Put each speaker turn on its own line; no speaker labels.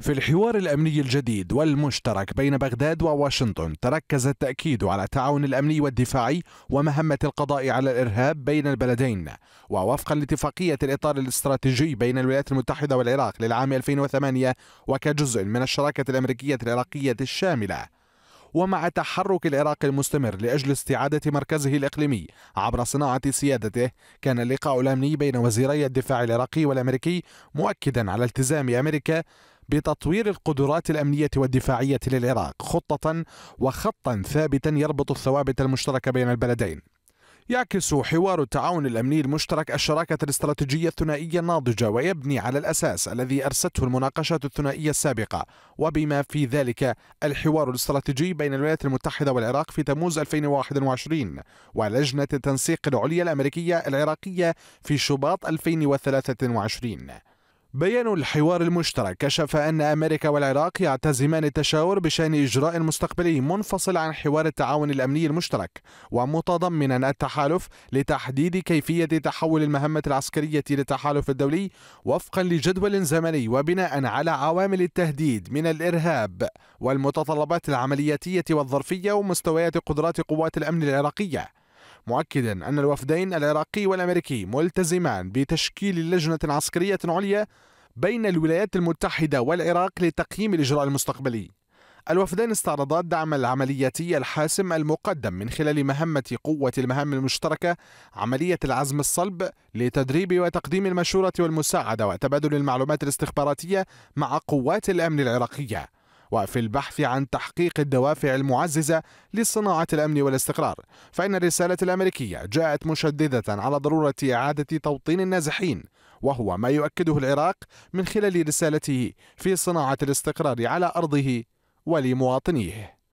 في الحوار الأمني الجديد والمشترك بين بغداد وواشنطن تركز التأكيد على التعاون الأمني والدفاعي ومهمة القضاء على الإرهاب بين البلدين ووفقا لاتفاقية الإطار الاستراتيجي بين الولايات المتحدة والعراق للعام 2008 وكجزء من الشراكة الأمريكية العراقية الشاملة ومع تحرك العراق المستمر لأجل استعادة مركزه الإقليمي عبر صناعة سيادته كان اللقاء الأمني بين وزيري الدفاع العراقي والأمريكي مؤكدا على التزام أمريكا بتطوير القدرات الأمنية والدفاعية للعراق خطة وخطا ثابتا يربط الثوابت المشتركة بين البلدين يعكس حوار التعاون الأمني المشترك الشراكة الاستراتيجية الثنائية الناضجة ويبني على الأساس الذي أرسته المناقشات الثنائية السابقة وبما في ذلك الحوار الاستراتيجي بين الولايات المتحدة والعراق في تموز 2021 ولجنة التنسيق العليا الأمريكية العراقية في شباط 2023 بيان الحوار المشترك كشف أن أمريكا والعراق يعتزمان التشاور بشأن إجراء مستقبلي منفصل عن حوار التعاون الأمني المشترك ومتضمنا التحالف لتحديد كيفية تحول المهمة العسكرية للتحالف الدولي وفقا لجدول زمني وبناء على عوامل التهديد من الإرهاب والمتطلبات العملياتية والظرفية ومستويات قدرات قوات الأمن العراقية مؤكدا أن الوفدين العراقي والأمريكي ملتزمان بتشكيل لجنة عسكرية عليا بين الولايات المتحدة والعراق لتقييم الإجراء المستقبلي الوفدان استعرضا الدعم العملياتي الحاسم المقدم من خلال مهمة قوة المهام المشتركة عملية العزم الصلب لتدريب وتقديم المشورة والمساعدة وتبادل المعلومات الاستخباراتية مع قوات الأمن العراقية وفي البحث عن تحقيق الدوافع المعززة لصناعة الأمن والاستقرار فإن الرسالة الأمريكية جاءت مشددة على ضرورة إعادة توطين النازحين وهو ما يؤكده العراق من خلال رسالته في صناعة الاستقرار على أرضه ولمواطنيه